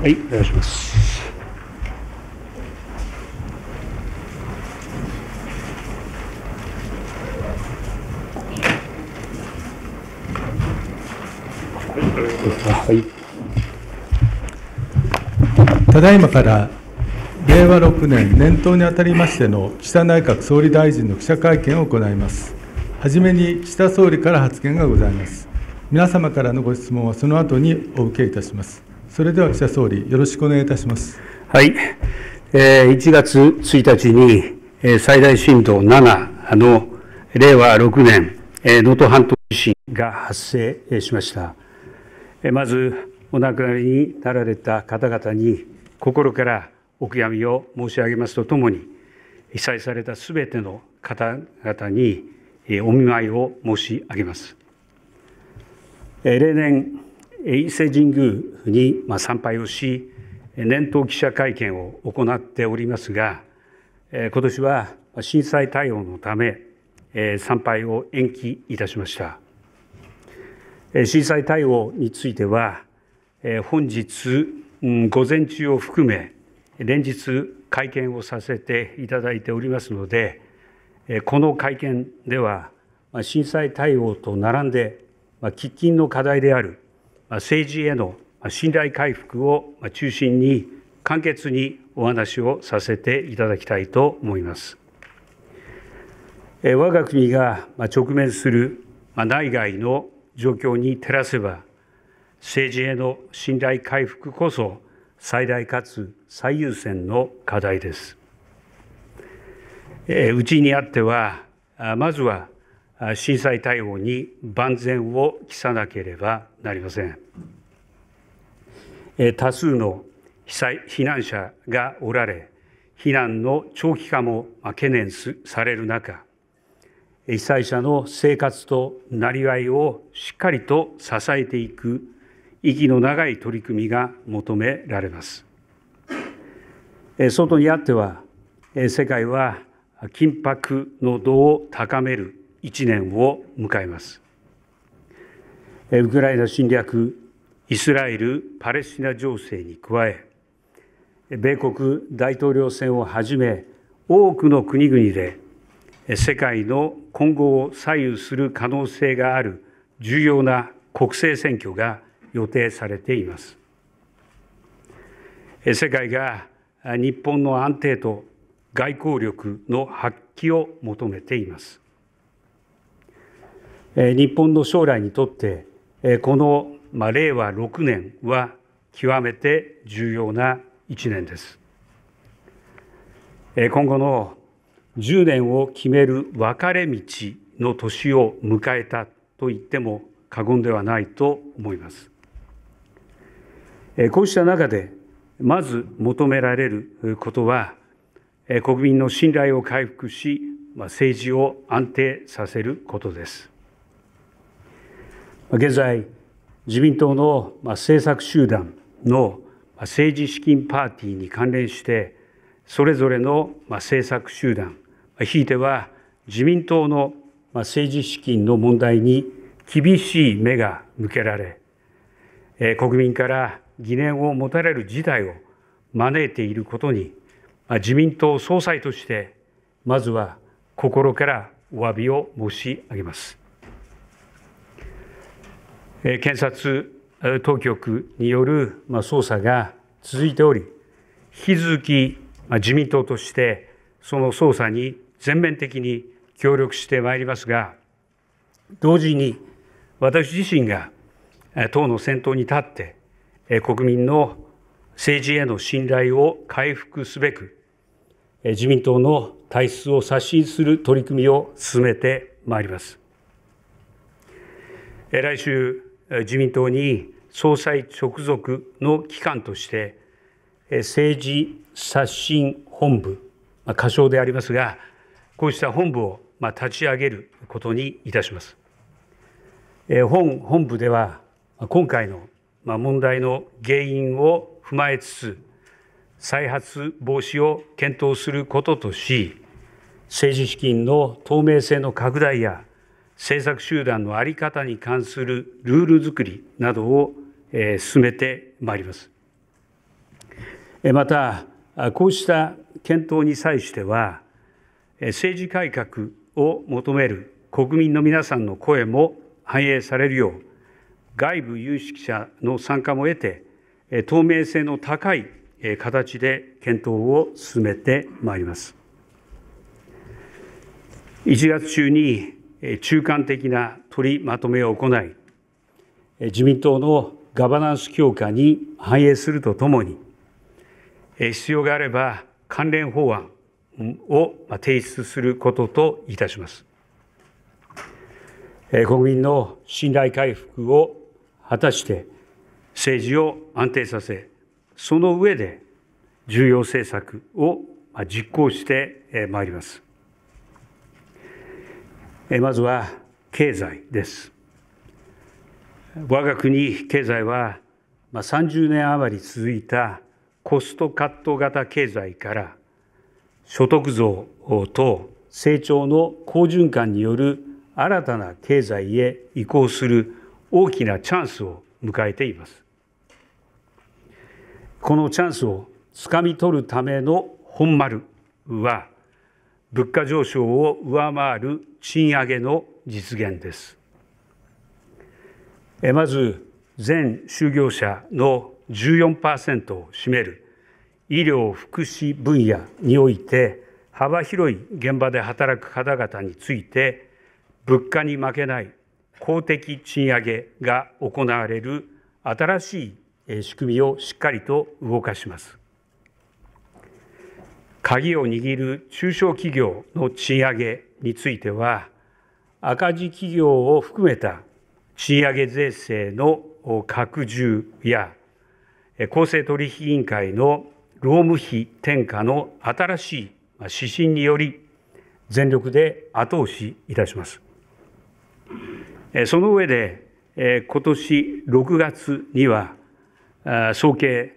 はい、お願いします。はい、ただいまから令和6年年頭にあたりましての岸田内閣総理大臣の記者会見を行いますはじめに岸田総理から発言がございます。皆様からのご質問はその後にお受けいたします。それでは岸田総理、よろしくお願いいたします。はい、えー、1月1日に、え最大震度7の令和6年、え能登半島地震が発生しました。えまず、お亡くなりになられた方々に心からお悔やみを申し上げますとともに、被災されたすべての方々にお見舞いを申し上げます。例年、伊勢神宮に参拝をし、年頭記者会見を行っておりますが、今年は震災対応のため、参拝を延期いたしました。震災対応については、本日午前中を含め、連日会見をさせていただいておりますので、この会見では、震災対応と並んで、喫緊の課題である政治への信頼回復を中心に、簡潔にお話をさせていただきたいと思います。我が国が直面する内外の状況に照らせば、政治への信頼回復こそ最大かつ最優先の課題です。うちにあってはまずは震災対応に万全を期さなければなりません多数の被災避難者がおられ避難の長期化も懸念される中被災者の生活となりわいをしっかりと支えていく息の長い取り組みが求められます外にあっては世界は緊迫の度を高める1年を迎えます。ウクライナ侵略、イスラエル・パレスチナ情勢に加え、米国大統領選をはじめ、多くの国々で世界の今後を左右する可能性がある重要な国政選挙が予定されています。世界が日本の安定と外交力の発揮を求めています。日本の将来にとってこの令和6年は極めて重要な1年です。今後の10年を決める分かれ道の年を迎えたと言っても過言ではないと思います。こうした中でまず求められることは国民の信頼を回復し、政治を安定させることです。現在、自民党の政策集団の政治資金パーティーに関連して、それぞれの政策集団、ひいては自民党の政治資金の問題に厳しい目が向けられ、国民から疑念を持たれる事態を招いていることに自民党総裁としてまずは心からお詫びを申し上げます。検察当局による捜査が続いており、引き続き自民党としてその捜査に全面的に協力してまいりますが、同時に私自身が党の先頭に立って、国民の政治への信頼を回復すべく、自民党の体質を刷新する取り組みを進めてまいります。来週、自民党に総裁直属の機関として、政治刷新本部、仮称でありますが、こうした本部をまあ、立ち上げることにいたします。え本本部では、今回のまあ、問題の原因を踏まえつつ、再発防止を検討することとし、政治資金の透明性の拡大や、政策集団の在り方に関するルール作りなどを進めてまいります。また、こうした検討に際しては、政治改革を求める国民の皆さんの声も反映されるよう、外部有識者の参加も得て、透明性の高い形で検討を進めてまいります。1月中に中間的な取りまとめを行い、自民党のガバナンス強化に反映するとともに、必要があれば関連法案を提出することといたします。国民の信頼回復を果たして、政治を安定させ、その上で重要政策を実行してまいります。まずは経済です。我が国経済は30年余り続いたコストカット型経済から所得増と成長の好循環による新たな経済へ移行する大きなチャンスを迎えています。このチャンスをつかみ取るための本丸は物価上昇を上回る賃上げの実現ですまず全就業者の14%を占める医療・福祉分野において幅広い現場で働く方々について物価に負けない公的賃上げが行われる新しい仕組みをしっかりと動かします。鍵を握る中小企業の賃上げについては赤字企業を含めた賃上げ税制の拡充や公正取引委員会の労務費転嫁の新しい指針により全力で後押しいたします。その上で今年6月には総計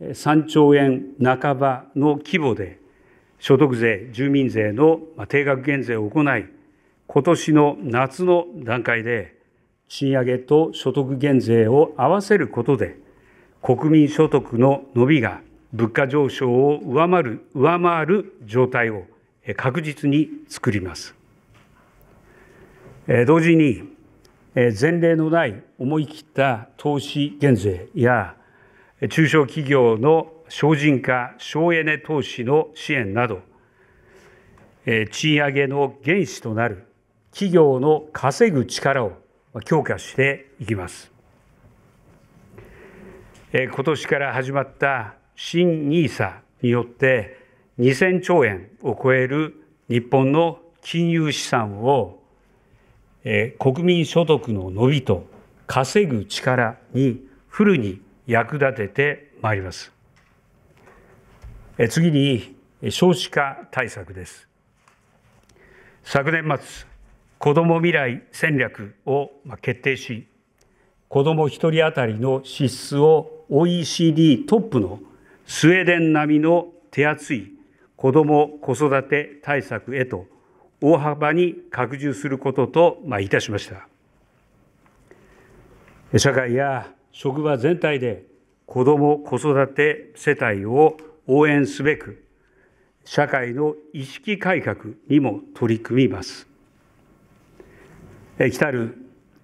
3兆円半ばの規模で所得税、住民税の定額減税を行い、今年の夏の段階で賃上げと所得減税を合わせることで、国民所得の伸びが物価上昇を上回る上回る状態を確実に作ります。同時に前例のない思い切った投資減税や中小企業の省人化、省エネ投資の支援など、賃上げの原資となる企業の稼ぐ力を強化していきます。今年から始まった新 NISA によって2000兆円を超える日本の金融資産を国民所得の伸びと稼ぐ力にフルに役立ててまいります。次に少子化対策です。昨年末、子ども未来戦略を決定し、子ども1人当たりの支出を OECD トップのスウェーデン並みの手厚い子ども・子育て対策へと大幅に拡充することといたしました。社会や職場全体で子ども・子育て世帯を応援すべく社会の意識改革にも取り組みます来たる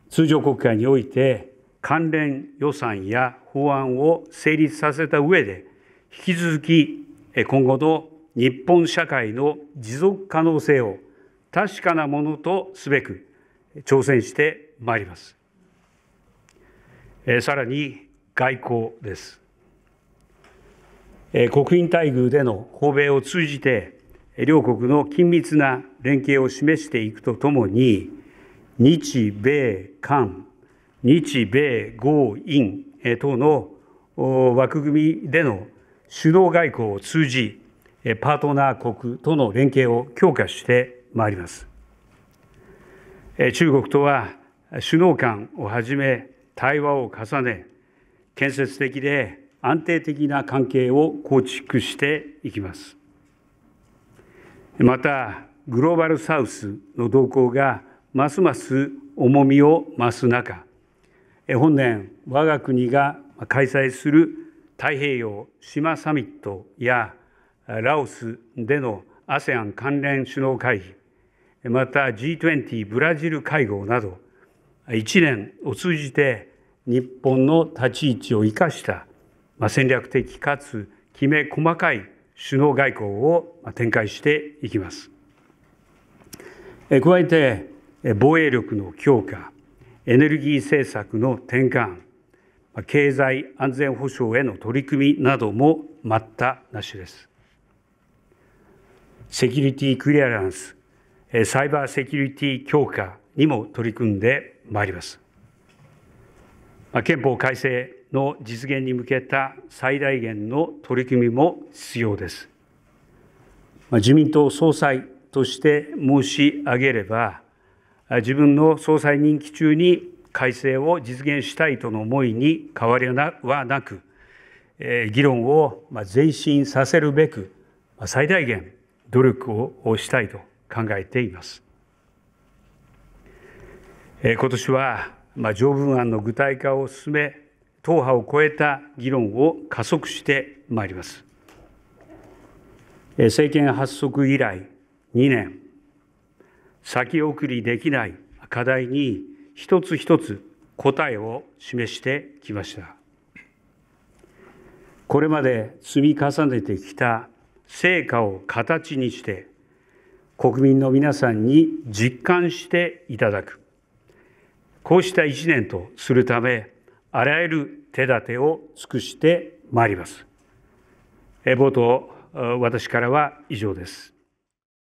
通常国会において関連予算や法案を成立させた上で引き続き今後の日本社会の持続可能性を確かなものとすべく挑戦してまいりますえさらに外交です、え国賓待遇での訪米を通じて両国の緊密な連携を示していくとともに日米韓日米豪印等の枠組みでの首脳外交を通じパートナー国との連携を強化してまいります中国とは首脳間をはじめ対話を重ね、建設的で安定的な関係を構築していきます。また、グローバルサウスの動向がますます重みを増す中、本年、我が国が開催する太平洋島サミットやラオスでの ASEAN 関連首脳会議、また G20 ブラジル会合など、1年を通じて日本の立ち位置を生かした、まあ、戦略的かつきめ細かい首脳外交を展開していきます。加えて防衛力の強化エネルギー政策の転換経済安全保障への取り組みなども待ったなしです。セキュリティクリアランスサイバーセキュリティ強化にも取り組んでまいります。憲法改正の実現に向けた最大限の取り組みも必要です。自民党総裁として申し上げれば、自分の総裁任期中に改正を実現したいとの思いに変わりはなく、議論を前進させるべく、最大限努力をしたいと考えています。今年はまあ、条文案の具体化を進め、党派を超えた議論を加速してまいります。政権発足以来2年、先送りできない課題に一つ一つ答えを示してきました。これまで積み重ねてきた成果を形にして、国民の皆さんに実感していただく。こうした一年とするため、あらゆる手立てを尽くしてまいります。冒頭、私からは以上です。